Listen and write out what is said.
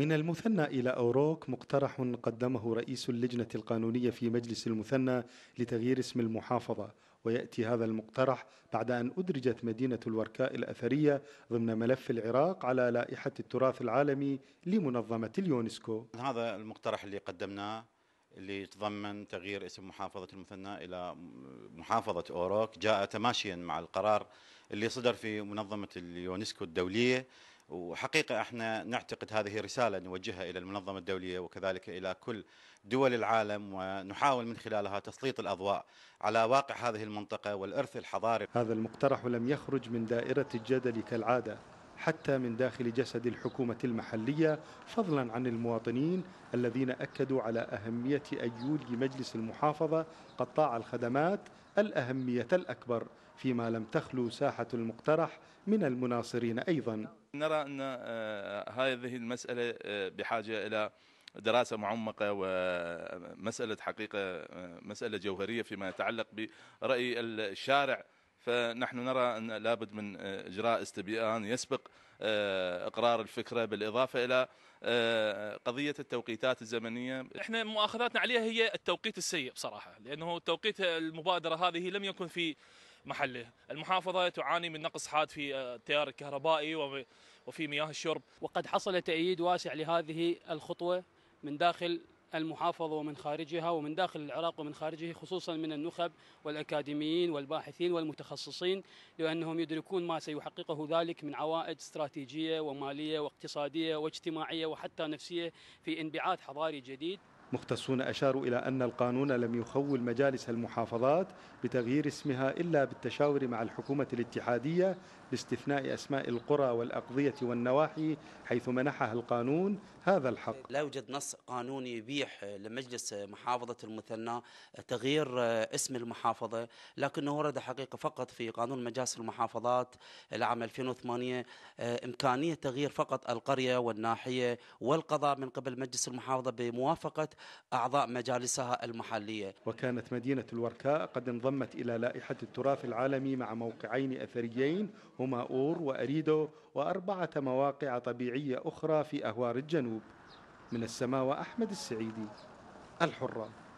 من المثنى إلى أوروك مقترح قدمه رئيس اللجنة القانونية في مجلس المثنى لتغيير اسم المحافظة ويأتي هذا المقترح بعد أن أدرجت مدينة الوركاء الأثرية ضمن ملف العراق على لائحة التراث العالمي لمنظمة اليونسكو هذا المقترح اللي قدمناه اللي يتضمن تغيير اسم محافظة المثنى إلى محافظة أوروك جاء تماشيا مع القرار اللي صدر في منظمة اليونسكو الدولية وحقيقة احنا نعتقد هذه رسالة نوجهها إلى المنظمة الدولية وكذلك إلى كل دول العالم ونحاول من خلالها تسليط الأضواء على واقع هذه المنطقة والإرث الحضاري هذا المقترح لم يخرج من دائرة الجدل كالعادة حتى من داخل جسد الحكومة المحلية فضلا عن المواطنين الذين أكدوا على أهمية أن يولي مجلس المحافظة قطاع الخدمات الأهمية الأكبر فيما لم تخلو ساحة المقترح من المناصرين أيضا نرى أن آه، هذه المسألة آه، بحاجة إلى دراسه معمقه ومساله حقيقه آه، مساله جوهريه فيما يتعلق براي الشارع فنحن نرى أن لابد من آه، إجراء استبيان يسبق آه، إقرار الفكرة بالإضافة إلى آه، قضية التوقيتات الزمنية احنا مؤاخذاتنا عليها هي التوقيت السيء بصراحة لأنه توقيت المبادرة هذه لم يكن في محله المحافظة تعاني من نقص حاد في التيار الكهربائي وفي مياه الشرب وقد حصل تأييد واسع لهذه الخطوة من داخل المحافظة ومن خارجها ومن داخل العراق ومن خارجه خصوصا من النخب والأكاديميين والباحثين والمتخصصين لأنهم يدركون ما سيحققه ذلك من عوائد استراتيجية ومالية واقتصادية واجتماعية وحتى نفسية في انبعاث حضاري جديد مختصون أشاروا إلى أن القانون لم يخول مجالس المحافظات بتغيير اسمها إلا بالتشاور مع الحكومة الاتحادية باستثناء أسماء القرى والأقضية والنواحي حيث منحها القانون هذا الحق لا يوجد نص قانوني يبيح لمجلس محافظة المثنى تغيير اسم المحافظة لكنه ورد حقيقة فقط في قانون مجالس المحافظات العام 2008 إمكانية تغيير فقط القرية والناحية والقضاء من قبل مجلس المحافظة بموافقة أعضاء مجالسها المحلية وكانت مدينة الوركاء قد انضمت إلى لائحة التراث العالمي مع موقعين أثريين هما أور وأريدو وأربعة مواقع طبيعية أخرى في أهوار الجنوب من السماوة أحمد السعيدي الحرة